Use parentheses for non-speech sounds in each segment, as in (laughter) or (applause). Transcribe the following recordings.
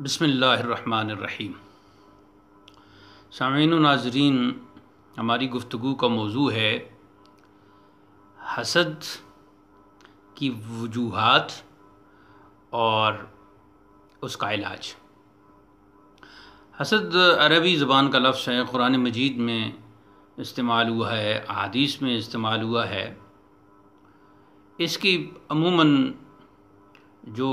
बसमीम सामीन नाजरीन हमारी गुफ्तु का मौजू है हसद की वजूहत और उसका इलाज हसद अरबी ज़बान का लफ्स है क़ुरान मजीद में इस्तेमाल हुआ है अदीस में इस्तेमाल हुआ है इसकी अमूमन जो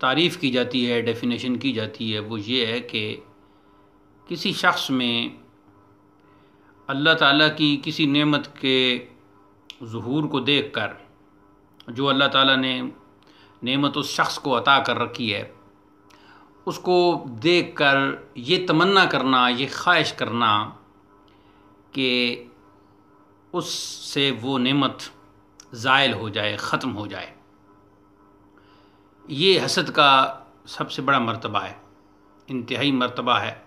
तारीफ़ की जाती है डेफिनेशन की जाती है वो ये है कि किसी शख्स में अल्लाह ताला की किसी नेमत के ज़हूर को देखकर जो अल्लाह ताला ने नेमत उस शख्स को अता कर रखी है उसको देखकर ये तमन्ना करना ये ख्वाहिश करना कि उससे वो नेमत ज़ायल हो जाए ख़त्म हो जाए ये हसद का सबसे बड़ा मर्तबा है इंतहाई मर्तबा है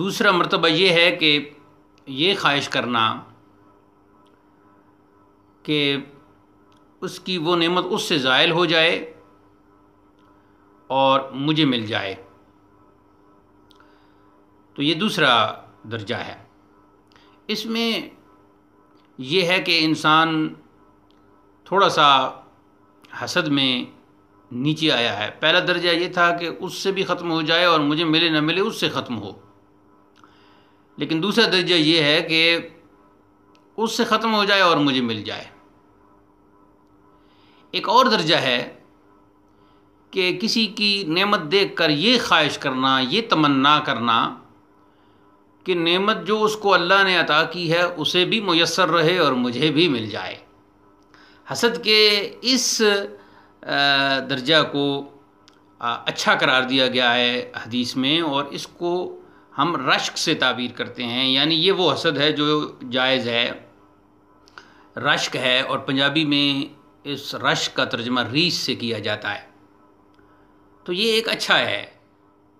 दूसरा मर्तबा ये है कि ये ख्वाहिश करना कि उसकी वो नेमत उससे ज़ायल हो जाए और मुझे मिल जाए तो ये दूसरा दर्जा है इसमें यह है कि इंसान थोड़ा सा हसद में नीचे आया है पहला दर्जा ये था कि उससे भी ख़त्म हो जाए और मुझे मिले न मिले उससे ख़त्म हो लेकिन दूसरा दर्जा ये है कि उससे ख़त्म हो जाए और मुझे मिल जाए एक और दर्जा है कि किसी की नेमत देख कर ये ख्वाहिश करना ये तमन्ना करना कि नेमत जो उसको अल्लाह ने अता की है उसे भी मैसर रहे और मुझे भी मिल जाए हसद के इस दर्जा को अच्छा करार दिया गया है हदीस में और इसको हम रश्क से ताबीर करते हैं यानी ये वो हसद है जो जायज़ है रश्क है और पंजाबी में इस रश्क का तर्जमा रीस से किया जाता है तो ये एक अच्छा है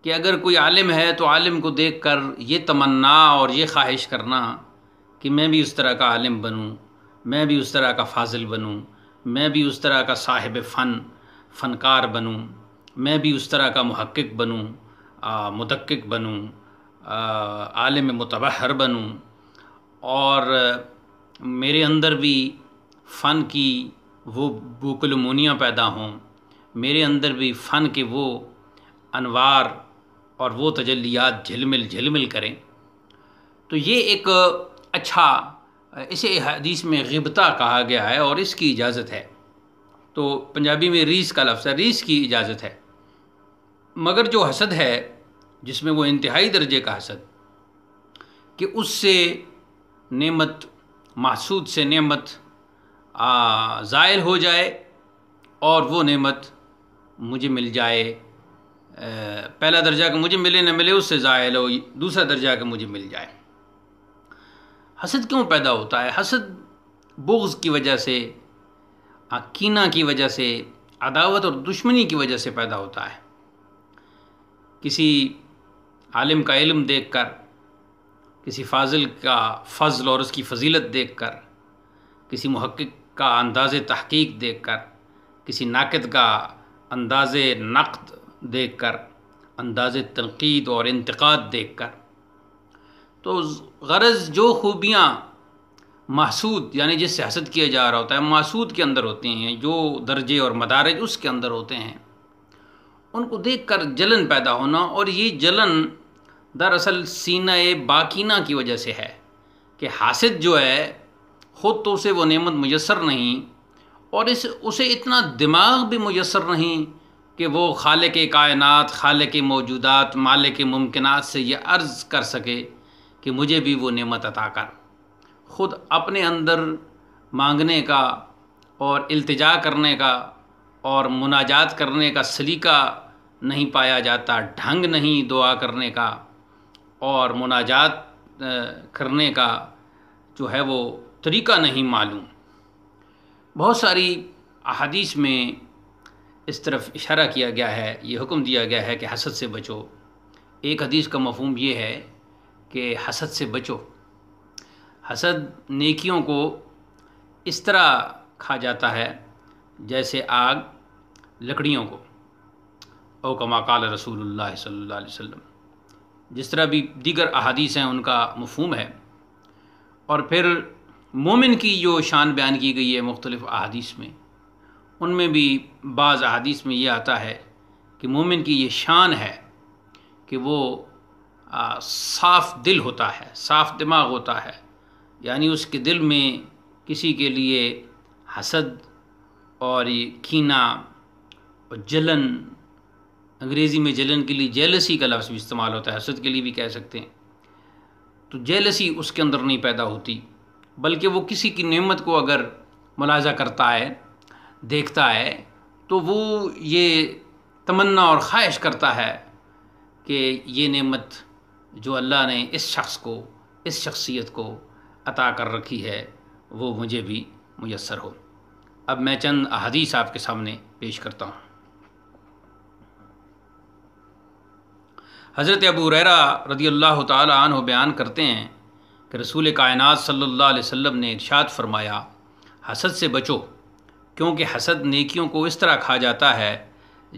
कि अगर कोई आलिम है तो आलिम को देख कर ये तमन्ना और ये ख्वाहिश करना कि मैं भी उस तरह का आलिम बनूँ मैं भी उस तरह का फाजिल बनूँ मैं भी उस तरह का साहिब फ़न फ़नकार बनूँ मैं भी उस तरह का महक्क बनूँ मुदक्क बनूँ आलम मुतबहर बनूँ और मेरे अंदर भी फ़न की वो बुकलमोनियाँ पैदा हों मेरे अंदर भी फ़न के वो अनवार और वो तजलियात झिलमिल झिलमिल करें तो ये एक अच्छा इसे हदीस में गिबता कहा गया है और इसकी इजाज़त है तो पंजाबी में रीस का लफ्स है रीस की इजाज़त है मगर जो हसद है जिसमें वो इंतहाई दर्जे का हसद कि उससे नेमत महसूद से नेमत ज़ायल हो जाए और वो नेमत मुझे मिल जाए पहला दर्जा का मुझे मिले ना मिले उससे ज़ायल हो दूसरा दर्जा का मुझे मिल जाए हसद क्यों पैदा होता है हसद बुग्ज़ की वजह से कीना की वजह से अदावत और दुश्मनी की वजह से पैदा होता है किसी आलिम का इल्म देख कर किसी फाजिल का फजल और उसकी फजीलत देख कर किसी महक्क का अंदाज़ तहकीक देख कर किसी नाकद का अंदाज़ नक़द देख कर अंदाज़ तनकीद और इंतक़ाद देख कर तो गरज़ जो खूबियाँ महसूद यानी जिस सियासत किया जा रहा होता है मासूद के अंदर होते हैं जो दर्जे और मदारज उसके अंदर होते हैं उनको देख कर जलन पैदा होना और ये जलन दरअसल सीना बाकीना की वजह से है कि हासिद जो है ख़ुद तो उसे वो नेमत मैसर नहीं और इस उसे इतना दिमाग भी मैसर नहीं कि वो खाले के कायनत खाले के मौजूदात माले के मुमकिन से ये अर्ज़ कर सके कि मुझे भी वो नेमत अता कर ख़ुद अपने अंदर मांगने का और अल्तजा करने का और मुनाजात करने का सलीका नहीं पाया जाता ढंग नहीं दुआ करने का और मुनाजात करने का जो है वो तरीका नहीं मालूम बहुत सारी अहादीस में इस तरफ इशारा किया गया है ये हुक्म दिया गया है कि हसद से बचो एक हदीस का मफहम ये है कि हसद से बचो हसद नेकियों को इस तरह खा जाता है जैसे आग लकड़ियों को ओ कमाकाल रसूल सल्ला वसम जिस तरह भी दीगर अहादीस हैं उनका मफहम है और फिर मोमिन की जो शान बयान की गई है मुख्तलिफ़ अहादीस में उनमें भी बाज़ अहादीस में ये आता है कि मोमिन की ये शान है कि वो साफ दिल होता है साफ दिमाग होता है यानी उसके दिल में किसी के लिए हसद और ये कीना और जलन अंग्रेज़ी में जलन के लिए जेलसी का लफ्ज़ भी इस्तेमाल होता है हसद के लिए भी कह सकते हैं तो जेलसी उसके अंदर नहीं पैदा होती बल्कि वो किसी की नेमत को अगर मुलाजा करता है देखता है तो वो ये तमन्ना और ख्वाहिश करता है कि ये नेमत जो अल्लाह ने इस शख्स को इस शख्सियत को अता कर रखी है वो मुझे भी मैसर हो अब मैं चंद अहदीस आपके सामने पेश करता हूँ हज़रत अबू रेरा रदी अल्लाह तन बयान करते हैं कि रसूल कायनात सल्ला वम ने इर्शाद फरमाया हसद से बचो क्योंकि हसद नेकियों को इस तरह खा जाता है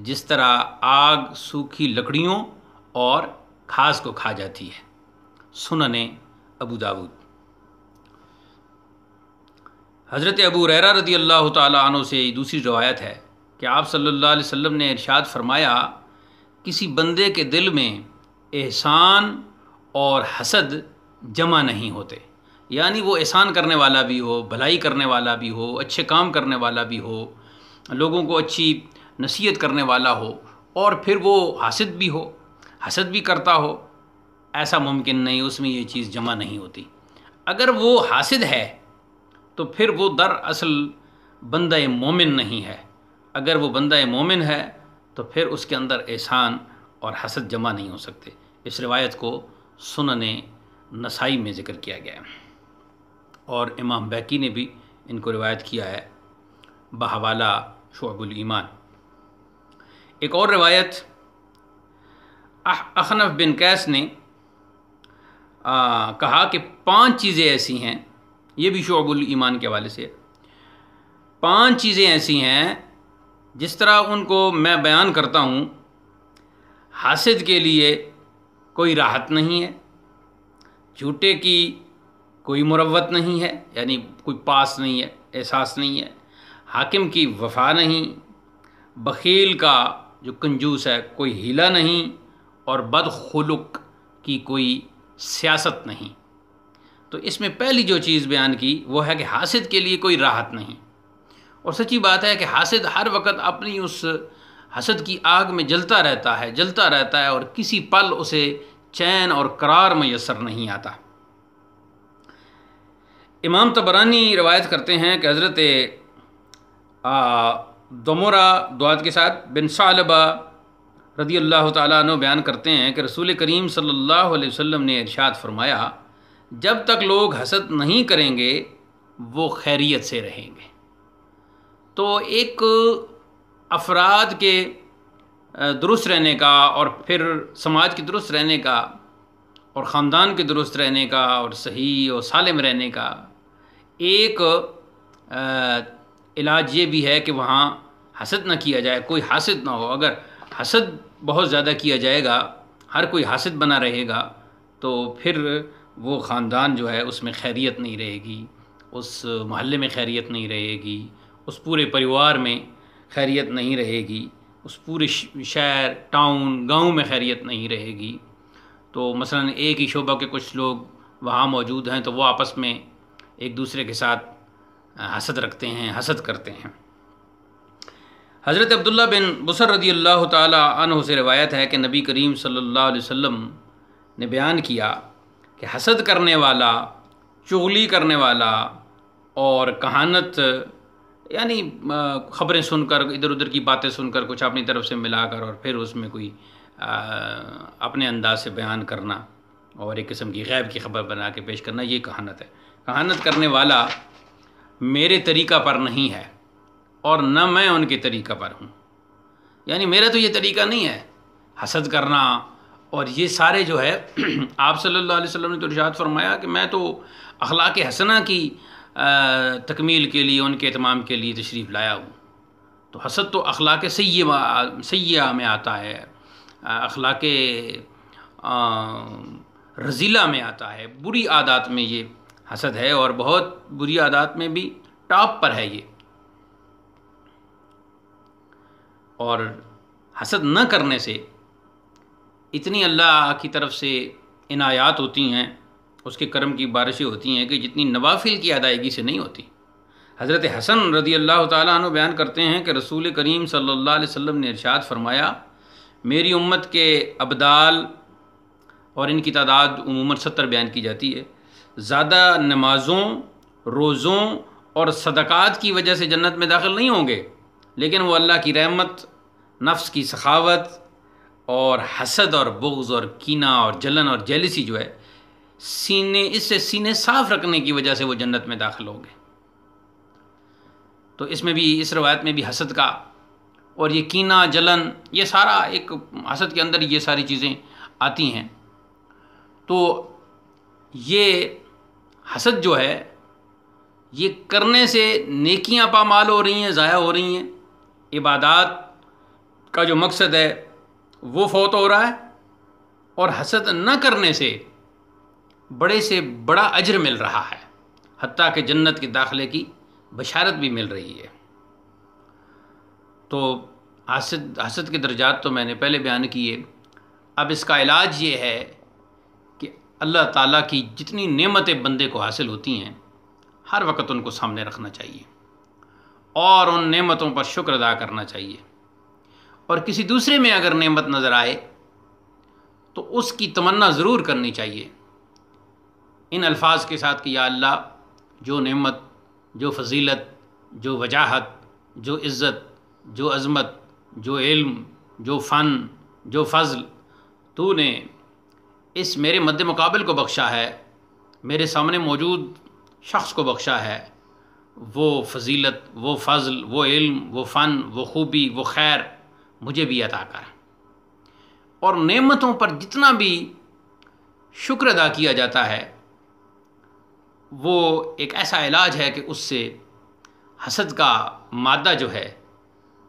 जिस तरह आग सूखी लकड़ियों और खास को खा जाती है सुनने अबू दाऊद हज़रत अबू रैरा रदी अल्लाह तु से दूसरी रवायत है कि आप सल्लल्लाहु अलैहि वसल्लम ने इरशाद फरमाया किसी बंदे के दिल में एहसान और हसद जमा नहीं होते यानी वो एहसान करने वाला भी हो भलाई करने वाला भी हो अच्छे काम करने वाला भी हो लोगों को अच्छी नसीहत करने वाला हो और फिर वो हासिद भी हो हसद भी करता हो ऐसा मुमकिन नहीं उसमें ये चीज़ जमा नहीं होती अगर वो हासिद है तो फिर वो दरअसल बंदा मोमिन नहीं है अगर वो बंदा मोमिन है तो फिर उसके अंदर एहसान और हसद जमा नहीं हो सकते इस रिवायत को सुनने नसाई में ज़िक्र किया गया है और इमाम बैकी ने भी इनको रिवायत किया है बहवाला शुअबुल ईमान एक और रिवायत अखनफ बिन कैस ने आ, कहा कि पांच चीज़ें ऐसी हैं ये भी शोबुल ईमान के हवाले से पांच चीज़ें ऐसी हैं जिस तरह उनको मैं बयान करता हूँ हासिद के लिए कोई राहत नहीं है झूठे की कोई मुरवत नहीं है यानी कोई पास नहीं है एहसास नहीं है हाकिम की वफा नहीं बखील का जो कंजूस है कोई हीला नहीं और बदखलुक की कोई सियासत नहीं तो इसमें पहली जो चीज़ बयान की वो है कि हासिद के लिए कोई राहत नहीं और सच्ची बात है कि हासिद हर वक्त अपनी उस हसद की आग में जलता रहता है जलता रहता है और किसी पल उसे चैन और करार मैसर नहीं आता इमाम तबरानी रवायत करते हैं कि हज़रत दमोरा दुआत के साथ बिन सालबा रदी अल्लाह तु बयान करते हैं कि रसूल करीम सल्लल्लाहु अलैहि वसल्लम ने इरशाद फरमाया जब तक लोग हसद नहीं करेंगे वो खैरियत से रहेंगे तो एक अफराद के दुरुस्त रहने का और फिर समाज के दुरुस्त रहने का और ख़ानदान के दुरुस्त रहने का और सही और सालम रहने का एक आ, इलाज ये भी है कि वहाँ हसद ना किया जाए कोई हासिद ना हो अगर हसद बहुत ज़्यादा किया जाएगा हर कोई हासिद बना रहेगा तो फिर वो ख़ानदान जो है उसमें खैरियत नहीं रहेगी उस मोहल्ले में खैरियत नहीं रहेगी उस पूरे परिवार में खैरियत नहीं रहेगी उस पूरे शहर टाउन गांव में खैरियत नहीं रहेगी तो मसलन एक ही शोबा के कुछ लोग वहाँ मौजूद हैं तो वो आपस में एक दूसरे के साथ हसद रखते हैं हसद करते हैं हज़रत अब्दुल्ला बिन बसर रदी अल्लाह तह से रवायत है कि नबी करीम सल्ला अलैहि ने बयान किया कि हसद करने वाला चुगली करने वाला और कहानत यानी ख़बरें सुनकर इधर उधर की बातें सुनकर कुछ अपनी तरफ से मिलाकर और फिर उसमें कोई आ, अपने अंदाज से बयान करना और एक किस्म की गैब की खबर बना के पेश करना ये कहानत है कहानत करने वाला मेरे तरीक़ा पर नहीं है और न मैं उनके तरीक़ा पर हूँ यानी मेरा तो ये तरीका नहीं है हसद करना और ये सारे जो है (clears throat) आप सल्लल्लाहु अलैहि वसल्लम ने तो इर्शाद फरमाया कि मैं तो अखलाक हसना की तकमील के लिए उनके अहतमाम के लिए तशरीफ़ लाया हूँ तो हसद तो अखलाक सैया सैया में आता है अखलाक रजीला में आता है बुरी आदात में ये हसद है और बहुत बुरी आदात में भी टॉप पर है ये और हसद न करने से इतनी अल्लाह की तरफ से इनायात होती हैं उसके कर्म की बारिशें होती हैं कि जितनी नवाफिल की अदायगी से नहीं होती हज़रत हसन रदी अल्लाह तु बयान करते हैं कि रसूल करीम सल्ला वम ने इरशाद फरमाया मेरी उम्मत के अबदाल और इनकी तादाद उमूमा सत्तर बयान की जाती है ज़्यादा नमाज़ों रोज़ों और सदक़ात की वजह से जन्नत में दाखिल नहीं होंगे लेकिन वो अल्लाह की रहमत नफ्स की सखावत और हसद और बुग्ज़ और कीना और जलन और जेलिसी जो है सीने इससे सीने साफ रखने की वजह से वो जन्नत में दाखिल हो गए तो इसमें भी इस रवायत में भी हसद का और ये कीना जलन ये सारा एक हसद के अंदर ये सारी चीज़ें आती हैं तो ये हसद जो है ये करने से नेकियां पामाल हो रही हैं ज़ाया हो रही हैं इबादत का जो मकसद है वो फौत हो रहा है और हसद न करने से बड़े से बड़ा अजर मिल रहा है हती कि जन्नत के दाखिले की बशारत भी मिल रही है तो हसद हसद के दर्जात तो मैंने पहले बयान किए अब इसका इलाज ये है कि अल्लाह ताला की जितनी नेमतें बंदे को हासिल होती हैं हर वक्त उनको सामने रखना चाहिए और उन नेमतों पर शुक्र अदा करना चाहिए और किसी दूसरे में अगर नेमत नज़र आए तो उसकी तमन्ना ज़रूर करनी चाहिए इन अल्फाज के साथ कि या अल्लाह जो नेमत जो फजीलत जो वजाहत जो इज़्ज़त जो अज़मत जो इल्म जो फ़न जो फ़ज़ल तू ने इस मेरे मद्द मुकाबल को बख्शा है मेरे सामने मौजूद शख्स को बख्शा है वो फजीलत वो फ़ज़ल वो इल्म वो फ़न वो खूबी वो खैर मुझे भी अदा कर और नेमतों पर जितना भी शुक्र अदा किया जाता है वो एक ऐसा इलाज है कि उससे हसद का मादा जो है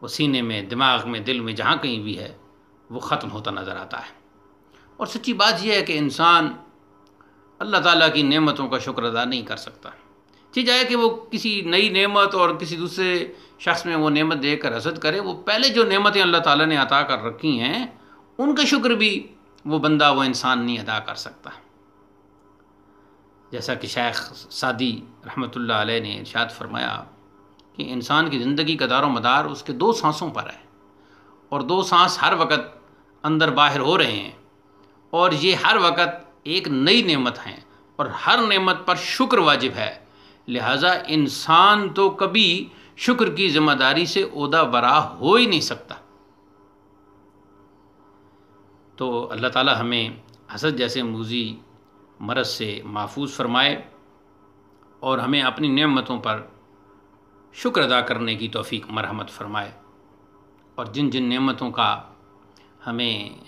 वो सीने में दिमाग में दिल में जहाँ कहीं भी है वो ख़त्म होता नज़र आता है और सच्ची बात यह है कि इंसान अल्लाह ताला की नेमतों का शुक्र अदा नहीं कर सकता चीज़ आए कि वो किसी नई नेमत और किसी दूसरे शख्स में वो नेमत दे कर हसद करे वो पहले जो नेमतें अल्लाह ताला ने अता कर रखी हैं उनका शुक्र भी वो बंदा वो इंसान नहीं अदा कर सकता जैसा कि शेख सादी रहमत आलह ने इर्शाद फरमाया कि इंसान की ज़िंदगी का दारो मदार उसके दो सांसों पर है और दो सांस हर वक्त अंदर बाहर हो रहे हैं और ये हर वक्त एक नई नेमत हैं और हर नेमत पर शुक्र वाजिब है लिहाजा इंसान तो कभी शुक्र की जिम्मेदारी से उदा बरा हो ही नहीं सकता तो अल्लाह ताला हमें हसद जैसे मूजी मरद से महफूज फरमाए और हमें अपनी नियमतों पर शुक्र अदा करने की तोफ़ी मरहमत फरमाए और जिन जिन नियमतों का हमें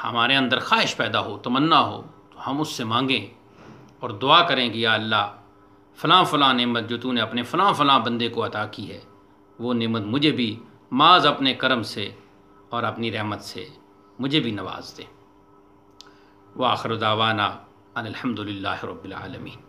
हमारे अंदर ख्वाहिश पैदा हो तमन्ना हो तो हम उससे मांगें और दुआ करें कि या अल्लाह फ़लाँ फ़लाँ नेमत जो तूने अपने फ़लाँ फ़लाँ बंदे को अता की है वो नेमत मुझे भी माज अपने करम से और अपनी रहमत से मुझे भी नवाज दें व आखर दावाना अनिलहमदिल्ला रबालमीन